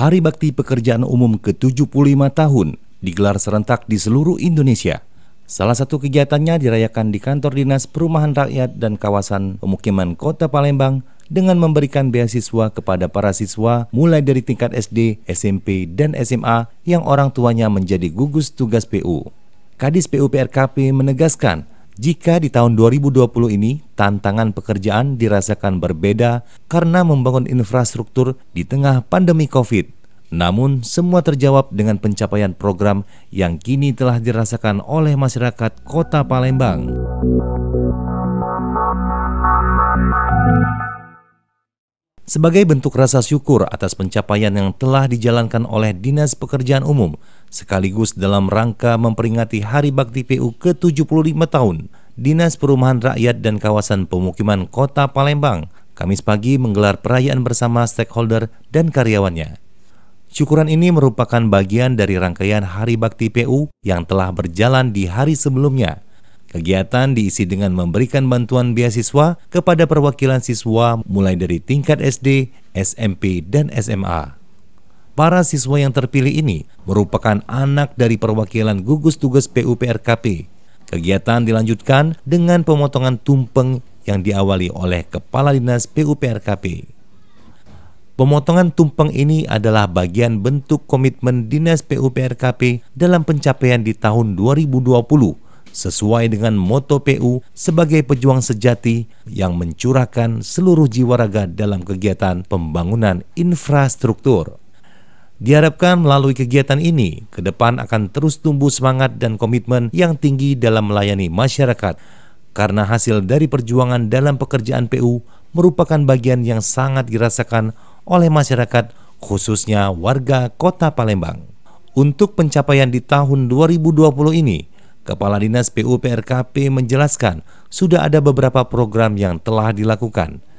Hari Bakti Pekerjaan Umum ke-75 tahun digelar serentak di seluruh Indonesia. Salah satu kegiatannya dirayakan di kantor Dinas Perumahan Rakyat dan kawasan pemukiman Kota Palembang dengan memberikan beasiswa kepada para siswa mulai dari tingkat SD, SMP, dan SMA yang orang tuanya menjadi gugus tugas PU. Kadis PUPRKP menegaskan jika di tahun 2020 ini tantangan pekerjaan dirasakan berbeda karena membangun infrastruktur di tengah pandemi COVID, namun semua terjawab dengan pencapaian program yang kini telah dirasakan oleh masyarakat Kota Palembang. Sebagai bentuk rasa syukur atas pencapaian yang telah dijalankan oleh Dinas Pekerjaan Umum, sekaligus dalam rangka memperingati Hari Bakti PU ke-75 tahun, Dinas Perumahan Rakyat dan Kawasan Pemukiman Kota Palembang Kamis pagi menggelar perayaan bersama stakeholder dan karyawannya. Syukuran ini merupakan bagian dari rangkaian Hari Bakti PU yang telah berjalan di hari sebelumnya. Kegiatan diisi dengan memberikan bantuan beasiswa kepada perwakilan siswa mulai dari tingkat SD, SMP, dan SMA. Para siswa yang terpilih ini merupakan anak dari perwakilan gugus tugas PUPRKP. Kegiatan dilanjutkan dengan pemotongan tumpeng yang diawali oleh Kepala Dinas PUPRKP. Pemotongan tumpeng ini adalah bagian bentuk komitmen Dinas PUPRKP dalam pencapaian di tahun 2020 sesuai dengan moto PU sebagai pejuang sejati yang mencurahkan seluruh jiwa raga dalam kegiatan pembangunan infrastruktur. Diharapkan melalui kegiatan ini, ke depan akan terus tumbuh semangat dan komitmen yang tinggi dalam melayani masyarakat, karena hasil dari perjuangan dalam pekerjaan PU merupakan bagian yang sangat dirasakan oleh masyarakat, khususnya warga Kota Palembang. Untuk pencapaian di tahun 2020 ini, Kepala Dinas PU PUPRKP menjelaskan sudah ada beberapa program yang telah dilakukan –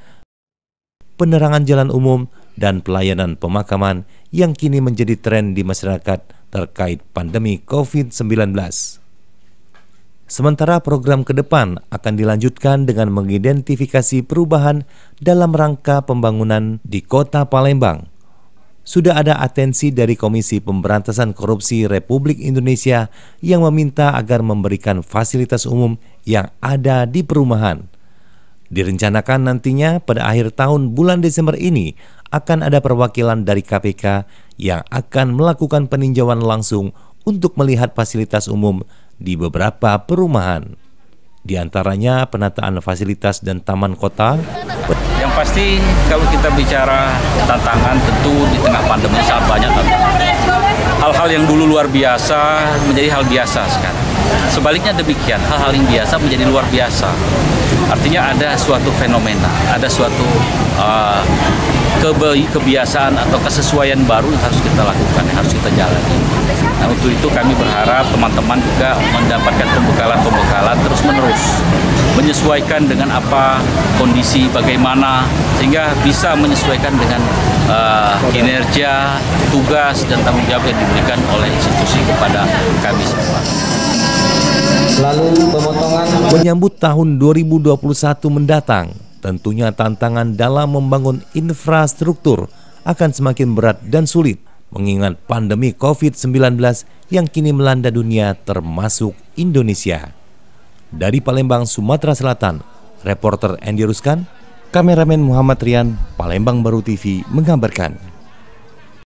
penerangan jalan umum, dan pelayanan pemakaman yang kini menjadi tren di masyarakat terkait pandemi COVID-19. Sementara program ke depan akan dilanjutkan dengan mengidentifikasi perubahan dalam rangka pembangunan di Kota Palembang. Sudah ada atensi dari Komisi Pemberantasan Korupsi Republik Indonesia yang meminta agar memberikan fasilitas umum yang ada di perumahan. Direncanakan nantinya pada akhir tahun bulan Desember ini akan ada perwakilan dari KPK yang akan melakukan peninjauan langsung untuk melihat fasilitas umum di beberapa perumahan. Di antaranya penataan fasilitas dan taman kota. Yang pasti kalau kita bicara tantangan tentu di tengah pandemi sangat banyak tantangan. Hal-hal yang dulu luar biasa menjadi hal biasa sekarang Sebaliknya demikian, hal-hal yang biasa menjadi luar biasa. Artinya ada suatu fenomena, ada suatu uh, kebe kebiasaan atau kesesuaian baru yang harus kita lakukan, yang harus kita jalani. Nah untuk itu kami berharap teman-teman juga mendapatkan pembekalan-pembekalan terus-menerus, menyesuaikan dengan apa kondisi, bagaimana, sehingga bisa menyesuaikan dengan uh, kinerja, tugas dan tanggung jawab yang diberikan oleh institusi kepada kami semua. Lalu pemotongan menyambut tahun 2021 mendatang, tentunya tantangan dalam membangun infrastruktur akan semakin berat dan sulit mengingat pandemi COVID-19 yang kini melanda dunia termasuk Indonesia. Dari Palembang, Sumatera Selatan, reporter Andy Ruskan Kameramen Muhammad Rian, Palembang Baru TV menggambarkan.